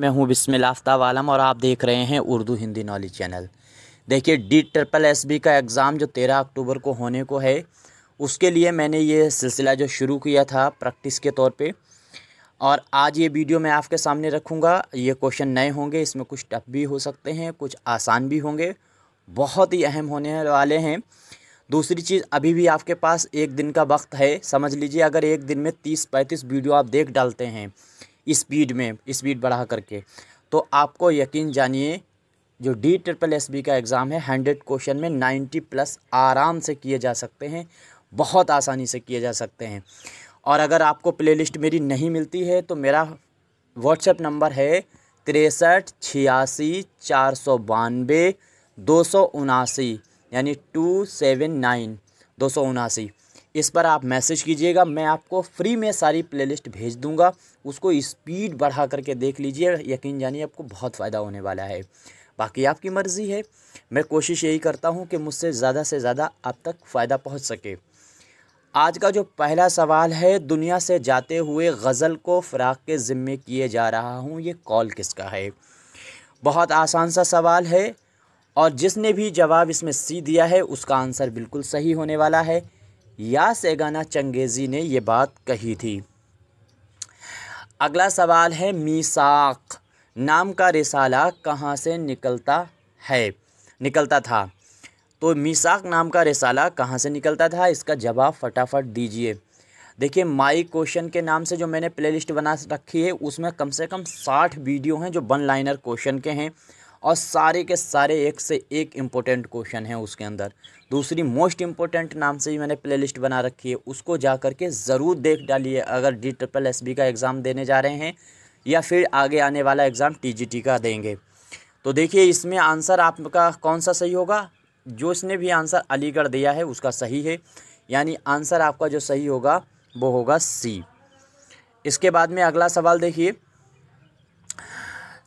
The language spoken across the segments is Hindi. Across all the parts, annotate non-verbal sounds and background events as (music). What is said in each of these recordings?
मैं हूँ बिस्मिल आफ्ताब आलम और आप देख रहे हैं उर्दू हिंदी नॉलेज चैनल देखिए डी ट्रिपल एस बी का एग्ज़ाम जो तेरह अक्टूबर को होने को है उसके लिए मैंने ये सिलसिला जो शुरू किया था प्रैक्टिस के तौर पे और आज ये वीडियो मैं आपके सामने रखूँगा ये क्वेश्चन नए होंगे इसमें कुछ टफ भी हो सकते हैं कुछ आसान भी होंगे बहुत ही अहम होने वाले हैं दूसरी चीज़ अभी भी आपके पास एक दिन का वक्त है समझ लीजिए अगर एक दिन में तीस पैंतीस वीडियो आप देख डालते हैं स्पीड में स्पीड बढ़ा करके तो आपको यकीन जानिए जो डी ट्रिपल एस बी का एग्ज़ाम है हंड्रेड क्वेश्चन में नाइन्टी प्लस आराम से किए जा सकते हैं बहुत आसानी से किए जा सकते हैं और अगर आपको प्लेलिस्ट मेरी नहीं मिलती है तो मेरा व्हाट्सएप नंबर है तिरसठ छियासी चार सौ बानवे दो सौ उनासी यानी टू सेवन नाइन दो सौ उनासी इस पर आप मैसेज कीजिएगा मैं आपको फ्री में सारी प्लेलिस्ट भेज दूंगा उसको स्पीड बढ़ा करके देख लीजिए यकीन जानिए आपको बहुत फ़ायदा होने वाला है बाकी आपकी मर्ज़ी है मैं कोशिश यही करता हूँ कि मुझसे ज़्यादा से ज़्यादा आप तक फ़ायदा पहुँच सके आज का जो पहला सवाल है दुनिया से जाते हुए गज़ल को फ़राक के ज़िम्मे किए जा रहा हूँ ये कॉल किसका है बहुत आसान सा सवाल है और जिसने भी जवाब इसमें सी दिया है उसका आंसर बिल्कुल सही होने वाला है या सेगाना चंगेज़ी ने यह बात कही थी अगला सवाल है मीसाक नाम का रिसाला कहाँ से निकलता है निकलता था तो मीसाक नाम का रिसाला कहाँ से निकलता था इसका जवाब फटाफट दीजिए देखिए माई क्वेश्चन के नाम से जो मैंने प्लेलिस्ट बना रखी है उसमें कम से कम साठ वीडियो हैं जो वन लाइनर क्वेश्चन के हैं और सारे के सारे एक से एक इम्पोर्टेंट क्वेश्चन हैं उसके अंदर दूसरी मोस्ट इम्पोर्टेंट नाम से भी मैंने प्लेलिस्ट बना रखी है उसको जा करके ज़रूर देख डालिए अगर डी ट्रिपल एस बी का एग्ज़ाम देने जा रहे हैं या फिर आगे आने वाला एग्ज़ाम टी जी टी का देंगे तो देखिए इसमें आंसर आपका कौन सा सही होगा जो इसने भी आंसर अलीगढ़ दिया है उसका सही है यानी आंसर आपका जो सही होगा वो होगा सी इसके बाद में अगला सवाल देखिए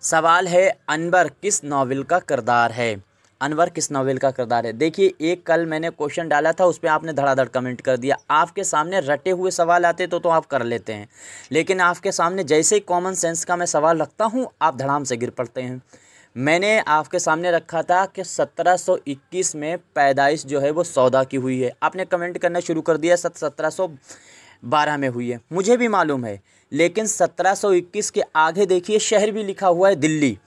सवाल है अनवर किस नावल का किरदार है अनवर किस नावल का किरदार है देखिए एक कल मैंने क्वेश्चन डाला था उस पर आपने धड़ाधड़ कमेंट कर दिया आपके सामने रटे हुए सवाल आते तो तो आप कर लेते हैं लेकिन आपके सामने जैसे ही कॉमन सेंस का मैं सवाल रखता हूँ आप धड़ाम से गिर पड़ते हैं मैंने आपके सामने रखा था कि 1721 में पैदाइश जो है वो सौदा की हुई है आपने कमेंट करना शुरू कर दिया सौ सत्रह में हुई है मुझे भी मालूम है लेकिन 1721 के आगे देखिए शहर भी लिखा हुआ है दिल्ली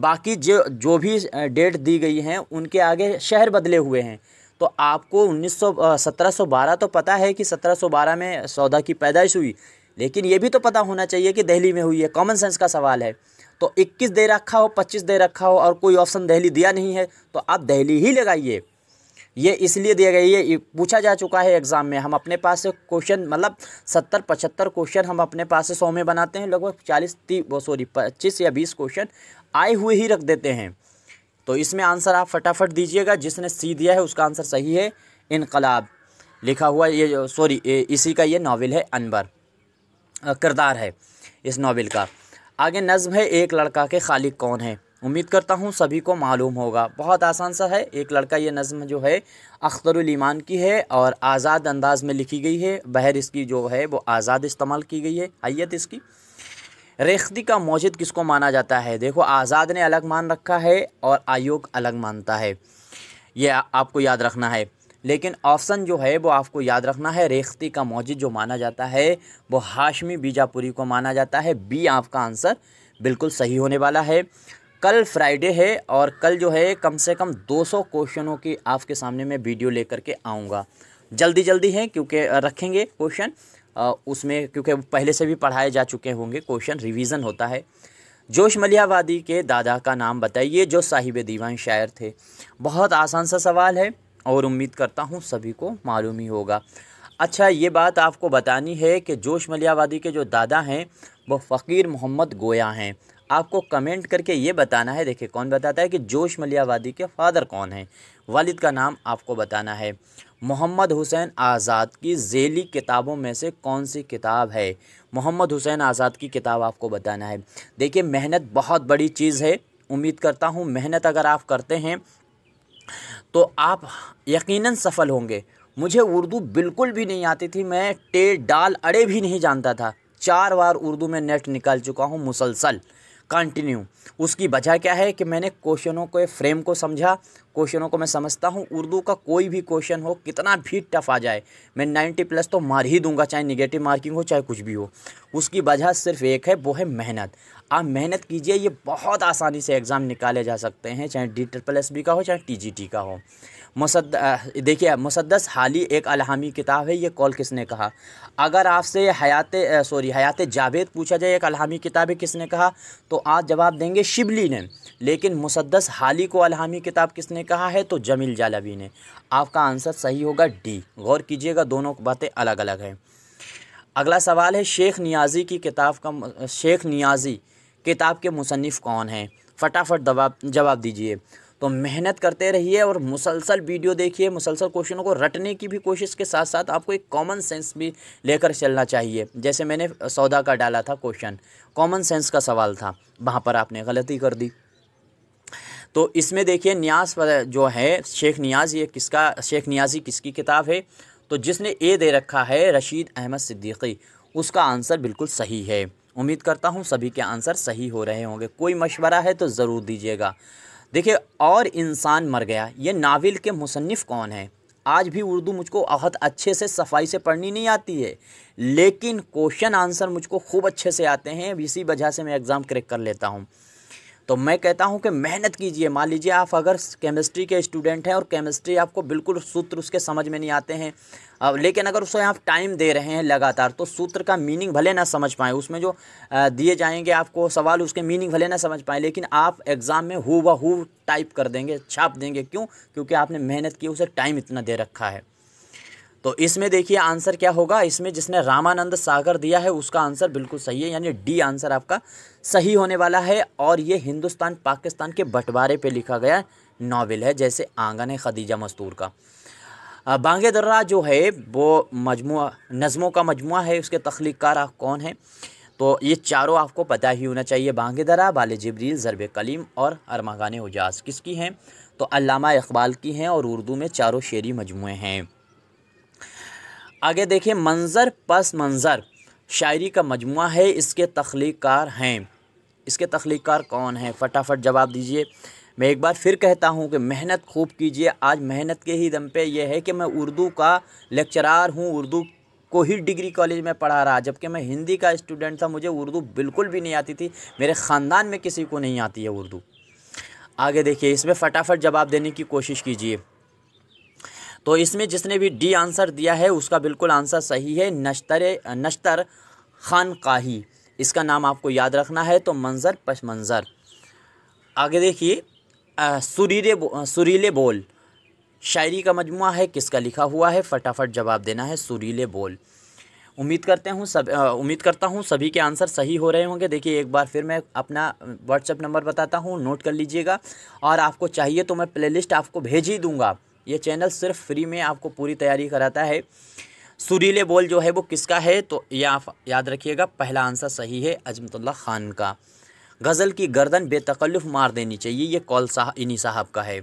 बाकी जो जो भी डेट दी गई हैं उनके आगे शहर बदले हुए हैं तो आपको 1900 बारह तो पता है कि 1712 में सौदा की पैदाइश हुई लेकिन ये भी तो पता होना चाहिए कि दहली में हुई है कॉमन सेंस का सवाल है तो 21 दे रखा हो 25 दे रखा हो और कोई ऑप्शन दहली दिया नहीं है तो आप दहली ही लगाइए ये इसलिए दिया गया ये पूछा जा चुका है एग्ज़ाम में हम अपने पास से क्वेश्चन मतलब सत्तर पचहत्तर क्वेश्चन हम अपने पास से सौ में बनाते हैं लगभग चालीस ती सॉरी पच्चीस या बीस क्वेश्चन आए हुए ही रख देते हैं तो इसमें आंसर आप फटाफट दीजिएगा जिसने सी दिया है उसका आंसर सही है इनकलाब लिखा हुआ ये सॉरी इसी का ये नावल है अनबर किरदार है इस नावल का आगे नज्म है एक लड़का के खालिक कौन है उम्मीद करता हूँ सभी को मालूम होगा बहुत आसान सा है एक लड़का ये नज़म जो है ईमान की है और आज़ाद अंदाज में लिखी गई है बहर इसकी जो है वो आज़ाद इस्तेमाल की गई है हैत इसकी रेखती का मौजद किसको माना जाता है देखो आज़ाद ने अलग मान रखा है और आयोग अलग मानता है ये आपको याद रखना है लेकिन ऑप्शन जो है वो आपको याद रखना है रेखती का मौजद जो माना जाता है वो हाशमी बीजापुरी को माना जाता है बी आपका आंसर बिल्कुल सही होने वाला है कल फ्राइडे है और कल जो है कम से कम 200 क्वेश्चनों की आपके सामने मैं वीडियो लेकर के आऊँगा जल्दी जल्दी है क्योंकि रखेंगे क्वेश्चन उसमें क्योंकि पहले से भी पढ़ाए जा चुके होंगे क्वेश्चन रिविज़न होता है जोश मलियावादी के दादा का नाम बताइए जो साहिब दीवान शायर थे बहुत आसान सा सवाल है और उम्मीद करता हूँ सभी को मालूम ही होगा अच्छा ये बात आपको बतानी है कि जोश मलियावादी के जो दादा हैं वो फ़कीर मोहम्मद गोया हैं आपको कमेंट करके ये बताना है देखिए कौन बताता है कि जोश मलियावादी के फादर कौन हैं वालिद का नाम आपको बताना है मोहम्मद हुसैन आज़ाद की झेली किताबों में से कौन सी किताब है मोहम्मद हुसैन आज़ाद की किताब आपको बताना है देखिए मेहनत बहुत बड़ी चीज़ है उम्मीद करता हूँ मेहनत अगर आप करते हैं तो आप यकीनन सफल होंगे मुझे उर्दू बिल्कुल भी नहीं आती थी मैं टे डाल अड़े भी नहीं जानता था चार बार उर्दू में नेट निकाल चुका हूँ मुसलसल कंटिन्यू उसकी वजह क्या है कि मैंने क्वेश्चनों के फ्रेम को समझा क्वेश्चनों को मैं समझता हूँ उर्दू का कोई भी क्वेश्चन हो कितना भी टफ आ जाए मैं नाइन्टी प्लस तो मार ही दूंगा चाहे निगेटिव मार्किंग हो चाहे कुछ भी हो उसकी वजह सिर्फ एक है वो है मेहनत आप मेहनत कीजिए ये बहुत आसानी से एग्ज़ाम निकाले जा सकते हैं चाहे डी ट्रिपल एस बी का हो चाहे टी जी टी का हो मुसद देखिए मुसदस हाली एक अलहमी किताब है ये कॉल किसने कहा अगर आपसे हयात सॉरी हयात जावेद पूछा जाए एक अलहमी किताब है किसने कहा तो आज जवाब देंगे शिबली ने लेकिन मुसदस हाली को अलहमी किताब किसने कहा है तो जमील जालवी ने आपका आंसर सही होगा डी गौर कीजिएगा दोनों बातें अलग अलग हैं अगला सवाल है शेख नियाजी की किताब का शेख नियाजी किताब के मुसनफ़ कौन हैं फटाफट जवाब जवाब दीजिए तो मेहनत करते रहिए और मुसलसल वीडियो देखिए मुसलसल क्वेश्चनों को रटने की भी कोशिश के साथ साथ आपको एक कॉमन सेंस भी लेकर चलना चाहिए जैसे मैंने सौदा का डाला था क्वेश्चन कॉमन सेंस का सवाल था वहाँ पर आपने गलती कर दी तो इसमें देखिए न्यास जो है शेख न्याज ये किसका शेख न्याजी किसकी किताब है तो जिसने ए दे रखा है रशीद अहमद सिद्दीकी उसका आंसर बिल्कुल सही है उम्मीद करता हूँ सभी के आंसर सही हो रहे होंगे कोई मशवरा है तो ज़रूर दीजिएगा देखिए और इंसान मर गया ये नावल के मुसनफ़ कौन है आज भी उर्दू मुझको बहुत अच्छे से सफाई से पढ़नी नहीं आती है लेकिन क्वेश्चन आंसर मुझको खूब अच्छे से आते हैं इसी वजह से मैं एग्ज़ाम क्रैक कर लेता हूँ तो मैं कहता हूँ कि मेहनत कीजिए मान लीजिए आप अगर केमिस्ट्री के स्टूडेंट हैं और केमिस्ट्री आपको बिल्कुल सूत्र उसके समझ में नहीं आते हैं अब लेकिन अगर उसे आप टाइम दे रहे हैं लगातार तो सूत्र का मीनिंग भले ना समझ पाएँ उसमें जो दिए जाएंगे आपको सवाल उसके मीनिंग भले ना समझ पाएँ लेकिन आप एग्ज़ाम में हु टाइप कर देंगे छाप देंगे क्यों क्योंकि आपने मेहनत की उसे टाइम इतना दे रखा है तो इसमें देखिए आंसर क्या होगा इसमें जिसने रामानंद सागर दिया है उसका आंसर बिल्कुल सही है यानी डी आंसर आपका सही होने वाला है और ये हिंदुस्तान पाकिस्तान के बंटवारे पे लिखा गया नावल है जैसे आंगन है खदीजा मस्तूर का बांगे दर्रा जो है वो मजमू नज़मों का मजमू है उसके तख्लीकार कौन है तो ये चारों आपको पता ही होना चाहिए बांगे दर्रा बाल जबरील ज़रब कलीम और अरमागान उजाज किसकी हैं तो अलामा इकबाल की हैं और उर्दू में चारों शेरी मजमू हैं आगे देखिए मंज़र पस मंज़र शायरी का मजमु है इसके तख्लीकार हैं इसके तख्लीकार कौन हैं फटाफट जवाब दीजिए मैं एक बार फिर कहता हूँ कि मेहनत खूब कीजिए आज मेहनत के ही दम पे यह है कि मैं उर्दू का लेक्चरार हूँ उर्दू को ही डिग्री कॉलेज में पढ़ा रहा जबकि मैं हिंदी का स्टूडेंट था मुझे उर्दू बिल्कुल भी नहीं आती थी मेरे ख़ानदान में किसी को नहीं आती है उर्दू आगे देखिए इसमें फ़टाफट जवाब देने की कोशिश कीजिए तो इसमें जिसने भी डी आंसर दिया है उसका बिल्कुल आंसर सही है नश्तर नश्तर काही इसका नाम आपको याद रखना है तो मंज़र पश मंज़र आगे देखिए सुरीले बो, सुरीले बोल शायरी का मजमु है किसका लिखा हुआ है फटाफट जवाब देना है सुरीले बोल उम्मीद करते हूँ सब उम्मीद करता हूँ सभी के आंसर सही हो रहे होंगे देखिए एक बार फिर मैं अपना व्हाट्सअप नंबर बताता हूँ नोट कर लीजिएगा और आपको चाहिए तो मैं प्लेलिस्ट आपको भेज ही दूँगा ये चैनल सिर्फ फ्री में आपको पूरी तैयारी कराता है सुरीले बोल जो है वो किसका है तो ये आप याद रखिएगा पहला आंसर सही है अजमतुल्ला खान का गज़ल की गर्दन बेतकल्लुफ़ मार देनी चाहिए ये कौल साहब इन्हीं साहब का है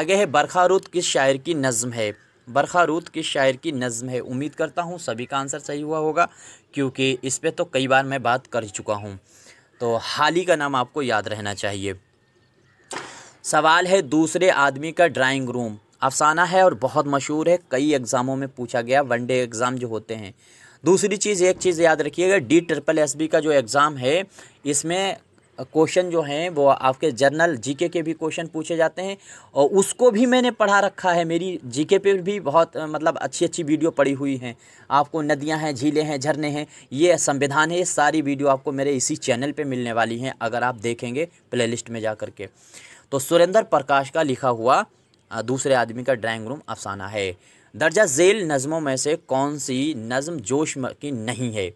आगे है बरख़ा रूत किस शायर की नज़म है बरख़ा रूत किस शायर की नज़म है उम्मीद करता हूँ सभी का आंसर सही हुआ होगा क्योंकि इस पर तो कई बार मैं बात कर चुका हूँ तो हाली का नाम आपको याद रहना चाहिए सवाल है दूसरे आदमी का ड्राइंग रूम अफसाना है और बहुत मशहूर है कई एग्ज़ामों में पूछा गया वनडे एग्ज़ाम जो होते हैं दूसरी चीज़ एक चीज़ याद रखिएगा डी ट्रिपल एस बी का जो एग्ज़ाम है इसमें क्वेश्चन जो हैं वो आपके जर्नल जीके के भी क्वेश्चन पूछे जाते हैं और उसको भी मैंने पढ़ा रखा है मेरी जीके पे भी बहुत मतलब अच्छी अच्छी वीडियो पड़ी हुई हैं आपको नदियां हैं झीलें हैं झरने हैं ये संविधान है ये सारी वीडियो आपको मेरे इसी चैनल पे मिलने वाली हैं अगर आप देखेंगे प्ले में जा कर के तो सुरेंद्र प्रकाश का लिखा हुआ दूसरे आदमी का ड्राइंग रूम अफसाना है दर्जा जेल नज़मों में से कौन सी नज़म जोश की नहीं है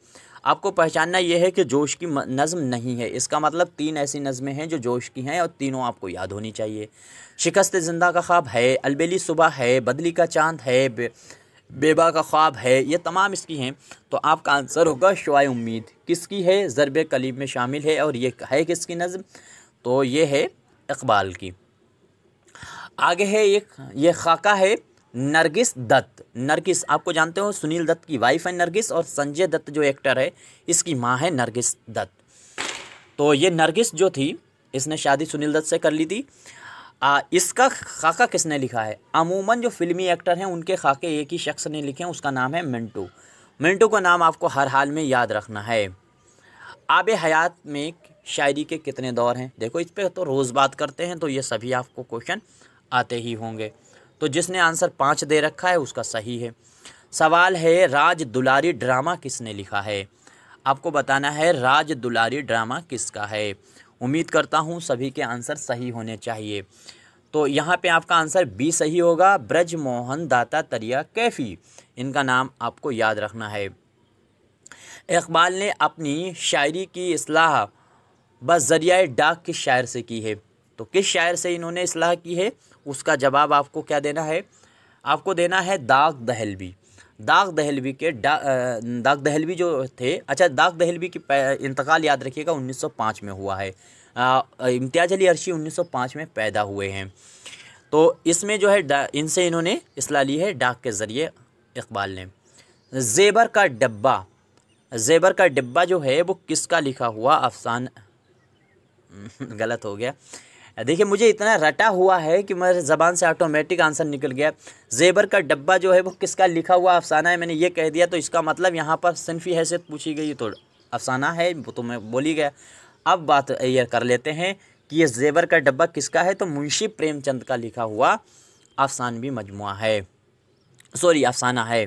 आपको पहचानना यह है कि जोश की नज़म नहीं है इसका मतलब तीन ऐसी नज़में हैं जो जोश की हैं और तीनों आपको याद होनी चाहिए शिकस्त ज़िंदा का ख्वाब है अलबेली सुबह है बदली का चांद है बे, बेबा का ख्वाब है ये तमाम इसकी हैं तो आपका आंसर होगा शुआ उम्मीद किसकी है ज़रब कलीब में शामिल है और ये है किसकी नज़म तो ये है इकबाल की आगे है एक ये खाका है नरगिस दत्त नरगिस आपको जानते हो सुनील दत्त की वाइफ है नरगिस और संजय दत्त जो एक्टर है इसकी माँ है नरगिस दत्त तो ये नरगिस जो थी इसने शादी सुनील दत्त से कर ली थी आ, इसका खाका किसने लिखा है अमूमन जो फिल्मी एक्टर हैं उनके खाके एक ही शख्स ने लिखे हैं उसका नाम है मिंटू मिंटू का नाम आपको हर हाल में याद रखना है आब हयात में शायरी के कितने दौर हैं देखो इस पर तो रोज़ बात करते हैं तो ये सभी आपको क्वेश्चन आते ही होंगे तो जिसने आंसर पाँच दे रखा है उसका सही है सवाल है राज दुलारी ड्रामा किसने लिखा है आपको बताना है राज दुलारी ड्रामा किसका है उम्मीद करता हूँ सभी के आंसर सही होने चाहिए तो यहाँ पे आपका आंसर बी सही होगा ब्रज मोहन दाता तरिया कैफी इनका नाम आपको याद रखना है इकबाल ने अपनी शायरी की असलाह बज़रिया डाक किस शायर से की है तो किस शायर से इन्होंने असलाह की है उसका जवाब आपको क्या देना है आपको देना है दाग दहलवी दाग दहलवी के डा दाग दहलवी जो थे अच्छा दाग दहलवी की इंतकाल याद रखिएगा 1905 में हुआ है इम्तियाज अली अर्शी 1905 में पैदा हुए हैं तो इसमें जो है इनसे इन्होंने इसलाह ली है डाक के ज़रिए इकबाल ने जेबर का डब्बा जेबर का डिब्बा जो है वो किसका लिखा हुआ अफसान (laughs) गलत हो गया देखिए मुझे इतना रटा हुआ है कि मेरे ज़बान से ऑटोमेटिक आंसर निकल गया जेबर का डब्बा जो है वो किसका लिखा हुआ अफसाना है मैंने ये कह दिया तो इसका मतलब यहाँ पर सिनफी हैसियत पूछी गई तो अफसाना है तो मैं बोली गया अब बात ये कर लेते हैं कि ये जेबर का डब्बा किसका है तो मुंशी प्रेमचंद का लिखा हुआ अफसानवी मजमु है सॉरी अफसाना है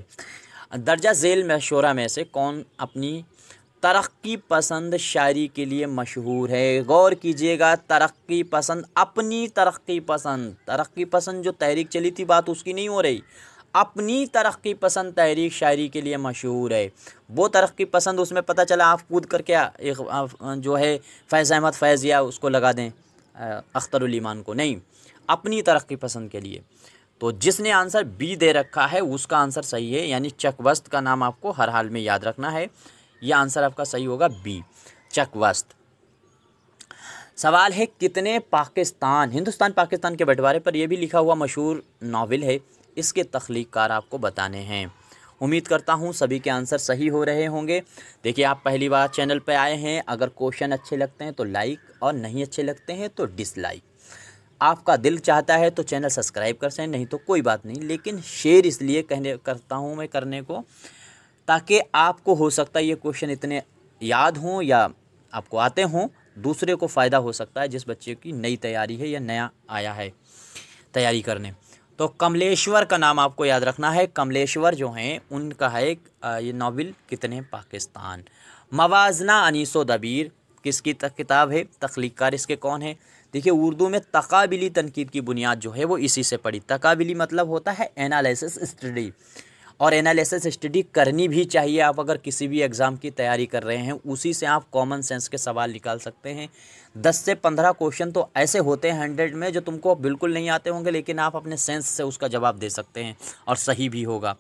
दर्जा झेल मशोरा में से कौन अपनी तरक्की पसंद शायरी के लिए मशहूर है गौर कीजिएगा तरक्की पसंद अपनी तरक्की पसंद तरक्की पसंद जो तहरीक चली थी बात उसकी नहीं हो रही अपनी तरक्की पसंद तहरीक शायरी के लिए मशहूर है वो तरक्की पसंद उसमें पता चला आप कूद कर क्या एक जो है फैज़ अहमद फैज़ या उसको लगा दें अख्तरमान को नहीं अपनी तरक्की पसंद के लिए तो जिसने आंसर बी दे रखा है उसका आंसर सही है यानी चकवस्त का नाम आपको हर हाल में याद रखना है यह आंसर आपका सही होगा बी चकवस्त सवाल है कितने पाकिस्तान हिंदुस्तान पाकिस्तान के बंटवारे पर यह भी लिखा हुआ मशहूर नावल है इसके तख्लीकार आपको बताने हैं उम्मीद करता हूँ सभी के आंसर सही हो रहे होंगे देखिए आप पहली बार चैनल पर आए हैं अगर क्वेश्चन अच्छे लगते हैं तो लाइक और नहीं अच्छे लगते हैं तो डिसलाइक आपका दिल चाहता है तो चैनल सब्सक्राइब कर सें नहीं तो कोई बात नहीं लेकिन शेयर इसलिए कहने करता हूँ मैं करने को ताकि आपको हो सकता है ये क्वेश्चन इतने याद हों या आपको आते हों दूसरे को फ़ायदा हो सकता है जिस बच्चे की नई तैयारी है या नया आया है तैयारी करने तो कमलेश्वर का नाम आपको याद रखना है कमलेश्वर जो हैं उनका है ये नावल कितने पाकिस्तान मवाजना अनीसो दबीर किसकी किताब है तख्लीकार इसके कौन है देखिए उर्दू में तकाबिली तनकीद की बुनियाद जो है वो इसी से पड़ी तकाबिली मतलब होता है एनालिसिस स्टडी और एनालिसिस स्टडी करनी भी चाहिए आप अगर किसी भी एग्ज़ाम की तैयारी कर रहे हैं उसी से आप कॉमन सेंस के सवाल निकाल सकते हैं दस से पंद्रह क्वेश्चन तो ऐसे होते हैं हंड्रेड में जो तुमको बिल्कुल नहीं आते होंगे लेकिन आप अपने सेंस से उसका जवाब दे सकते हैं और सही भी होगा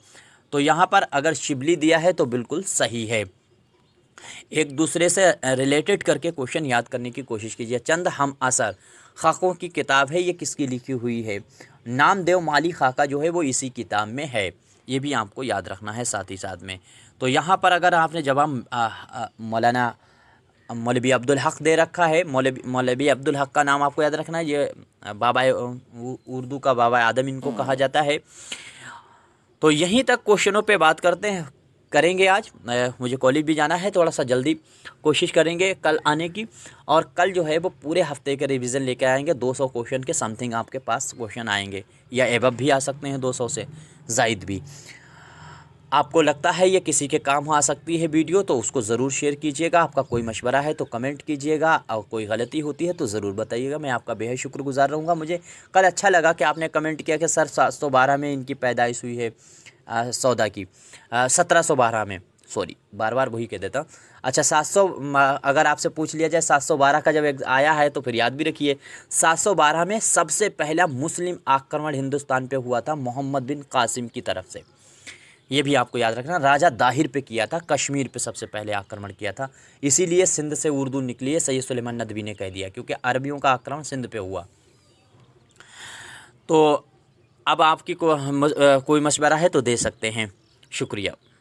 तो यहाँ पर अगर शिबली दिया है तो बिल्कुल सही है एक दूसरे से रिलेटेड करके क्वेश्चन याद करने की कोशिश कीजिए चंद हम असर खाकों की किताब है ये किसकी लिखी हुई है नामदेव माली खाका जो है वो इसी किताब में है ये भी आपको याद रखना है साथ ही साथ में तो यहाँ पर अगर आपने जवाब मौलाना मौलवी अब्दुल हक दे रखा है मौलवी मौलवी अब्दुल हक का नाम आपको याद रखना है ये बाबा उर्दू का बाबा आदम इनको कहा जाता है तो यहीं तक क्वेश्चनों पे बात करते हैं करेंगे आज मुझे कॉलेज भी जाना है थोड़ा सा जल्दी कोशिश करेंगे कल आने की और कल जो है वो पूरे हफ्ते के रिवीजन लेकर आएंगे 200 क्वेश्चन के समथिंग आपके पास क्वेश्चन आएंगे या एब भी आ सकते हैं 200 से जायद भी आपको लगता है ये किसी के काम आ सकती है वीडियो तो उसको ज़रूर शेयर कीजिएगा आपका कोई मशवरा है तो कमेंट कीजिएगा और कोई गलती होती है तो ज़रूर बताइएगा मैं आपका बेहद शुक्रगुजार रहूँगा मुझे कल अच्छा लगा कि आपने कमेंट किया कि सर सात सौ बारह में इनकी पैदाइश हुई है सौदा की सत्रह सौ बारह में सॉरी बार बार वही कह देता अच्छा सात सौ अगर आपसे पूछ लिया जाए सात सौ बारह का जब आया है तो फिर याद भी रखिए सात सौ बारह में सबसे पहला मुस्लिम आक्रमण हिंदुस्तान पे हुआ था मोहम्मद बिन कासिम की तरफ से ये भी आपको याद रखना राजा दाहिर पे किया था कश्मीर पे सबसे पहले आक्रमण किया था इसीलिए सिंध से उर्दू निकली है सैयद सुलेमान नदवी ने कह दिया क्योंकि अरबियों का आक्रमण सिंध पे हुआ तो अब आपकी को, कोई मशवरा है तो दे सकते हैं शुक्रिया